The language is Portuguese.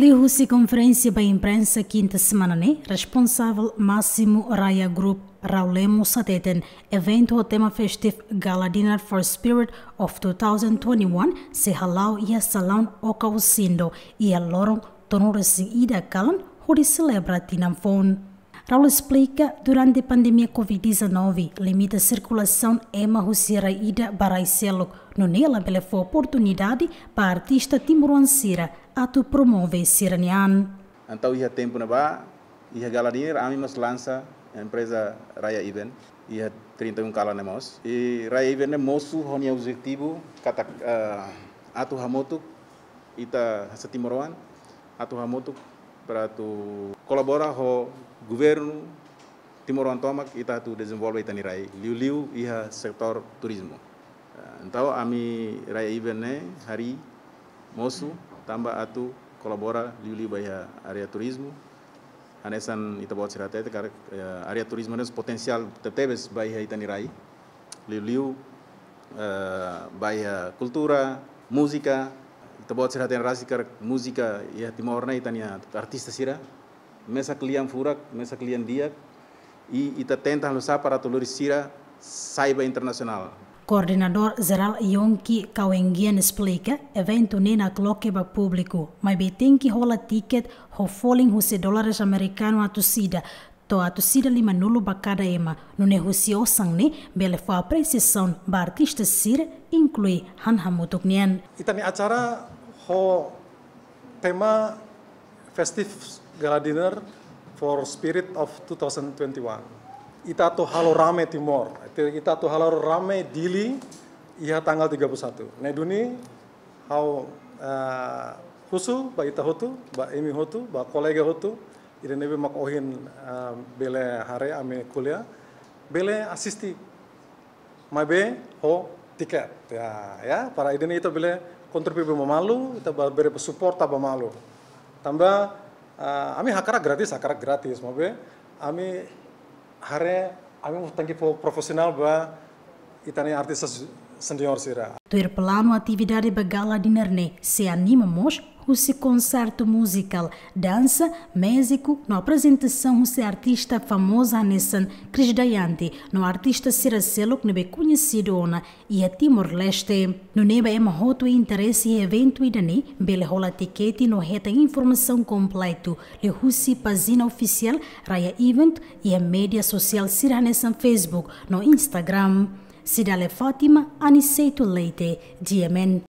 Liu-se conferência para a imprensa quinta semana, né? Responsável Máximo Raya Group Raulemo Sateten, evento o tema festivo Gala Dinner for Spirit of 2021, se halau e a salão o causindo, e a loron tonorasi ida calan, hoje celebra tinam fone. Raul explica, durante a pandemia Covid-19, limita a circulação Emma Husira Ida Baraiselo. No Nela, pela oportunidade para a artista timoruancira a tu promove Siranian. Então, há tempo na ba, ia a mim lança a empresa Raya Iben, há 31 cala na mos. E Raya Iben é moço, o é objetivo, kata, uh, atu hamotuk, ita a timoruan, atu hamotuk para tu Kolabora ho governo timor Antomak ita tu desenvolve ita nirai liu-liu iha sektor turismo. Eh, entau ami rai ibene hari mosu tamba atu kolabora liu-liu baya area turismo anesan ita cerita siratete karena eh, area turismo nes potensial tetebes baya ita nirai liu-liu eh, baya kultura musika. ita bot yang rasi kar musika ia timor na ita artista sira mesa kalian furak, mesa kalian diak, e ita tenta lusa para toluri sira saiba internacional. Coordenador geral Yonki Kawengian explica evento nena cloque para público, mas bem que rola ticket ho falling huse dólares americano atusida, to atusida lima nulo bacada ema, no negociou sangne, bele foi a precisão ba artista sir, inclui Han Ita Itani acara ho tema festivos gala dinner for Spirit of 2021. Ita to halo rame Timor, ita to halo rame Dili, Iya tanggal 31. Nah, duni how uh, eh, husu, ba ita hotu, ba imi hotu, ba kolega hotu, ida nebe mak ohin uh, eh, bele hari ame kuliah, bele asisti, mabe ho tiket ya ya para ideni itu bele kontribusi pemalu. Ita bere support tambah malu tambah Eh, ami hakara gratis, hakara gratis, mabe. Ya. Ami hari, ami mau tangki profesional bahwa itani artis senior sih ya. Ter plano atividade bagala de Nerne se animamos o concerto musical, dança, músico, na apresentação se artista famosa Nessan Crisdayante, no artista Siracelo que não é conhecido ona, e a Timor-Leste. No neba é e interesse e evento e dani, bele rola tiquete no reta informação completo, le russi pazina oficial, raia event e a média social Siranessan Facebook, no Instagram. Cidale Fátima, Aniceito Leite. de Yemen